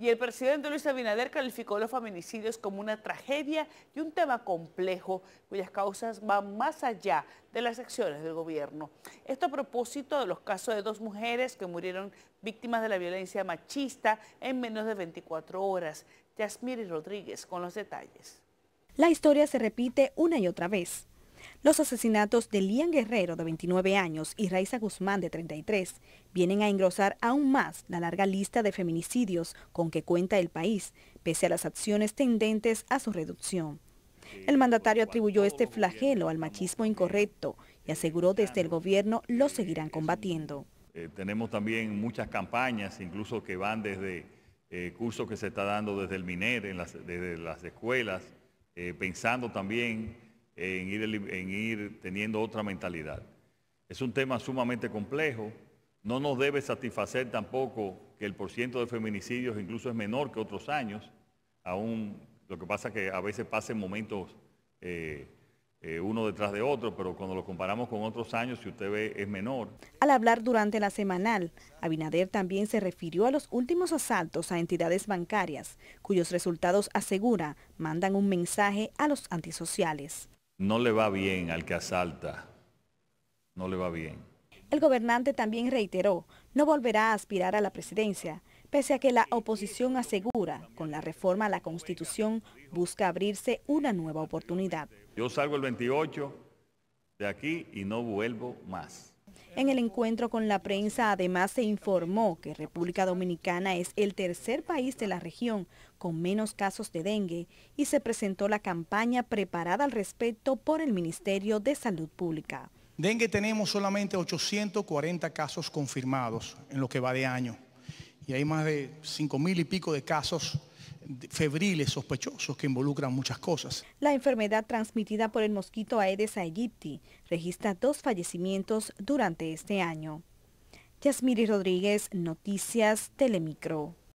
Y el presidente Luis Abinader calificó los feminicidios como una tragedia y un tema complejo cuyas causas van más allá de las acciones del gobierno. Esto a propósito de los casos de dos mujeres que murieron víctimas de la violencia machista en menos de 24 horas. Yasmiri Rodríguez con los detalles. La historia se repite una y otra vez. Los asesinatos de Lian Guerrero, de 29 años, y Raiza Guzmán, de 33, vienen a engrosar aún más la larga lista de feminicidios con que cuenta el país, pese a las acciones tendentes a su reducción. El mandatario atribuyó este flagelo al machismo incorrecto y eh, aseguró desde el gobierno lo seguirán combatiendo. Eh, tenemos también muchas campañas, incluso que van desde eh, cursos que se está dando desde el MINER, las, desde las escuelas, pensando también en ir, teniendo otra mentalidad. Es un tema sumamente complejo. No nos debe satisfacer tampoco que el porcentaje de feminicidios incluso es menor que otros años. Aún lo que pasa es que a veces pasen momentos eh, eh, uno detrás de otro, pero cuando lo comparamos con otros años, si usted ve, es menor. Al hablar durante la semanal, Abinader también se refirió a los últimos asaltos a entidades bancarias, cuyos resultados asegura mandan un mensaje a los antisociales no le va bien al que asalta, no le va bien. El gobernante también reiteró, no volverá a aspirar a la presidencia, pese a que la oposición asegura, con la reforma a la Constitución, busca abrirse una nueva oportunidad. Yo salgo el 28 de aquí y no vuelvo más. En el encuentro con la prensa además se informó que República Dominicana es el tercer país de la región con menos casos de dengue y se presentó la campaña preparada al respecto por el Ministerio de Salud Pública. Dengue tenemos solamente 840 casos confirmados en lo que va de año y hay más de 5 mil y pico de casos febriles, sospechosos, que involucran muchas cosas. La enfermedad transmitida por el mosquito Aedes aegypti registra dos fallecimientos durante este año. Yasmiri Rodríguez, Noticias Telemicro.